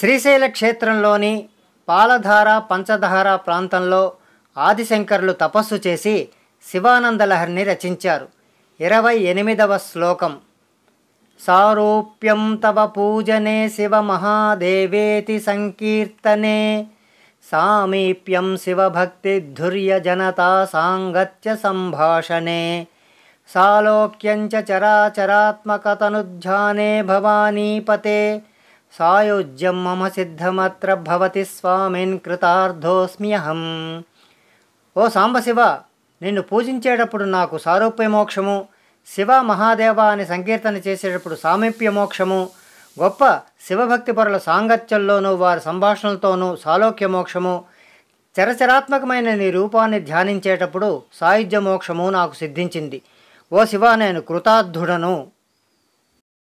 శ్రీశైల క్షేత్రంలోని పాలధార పంచధార ప్రాంతంలో ఆదిశంకర్లు తపస్సు చేసి శివానందలహరిని రచించారు ఇరవై ఎనిమిదవ శ్లోకం సారూప్యం తవ పూజనే శివ మహాదేవేతి సంకీర్తనే సామీప్యం శివభక్తి జనతా సాంగత్య సంభాషణే సాలోక్యంచ చరాచరాత్మకతనుధ్యానే భవానీపతే పతే సాయోజ్యం మమ సిద్ధమత్ర భవతి స్వామిన్ కృతార్థోస్మ్యహం ఓ సాంబశివ నిన్ను పూజించేటప్పుడు నాకు సారూప్యమోక్షము శివ మహాదేవ అని సంకీర్తన చేసేటప్పుడు సామీప్యమోక్షము గొప్ప శివభక్తి పరుల సాంగత్యంలోనూ వారి సంభాషణలతోనూ సాలోక్యమోక్షము చరచరాత్మకమైన నీ రూపాన్ని ధ్యానించేటప్పుడు సాయుధ్య మోక్షము నాకు సిద్ధించింది ఓ శివ నేను కృతార్థుడను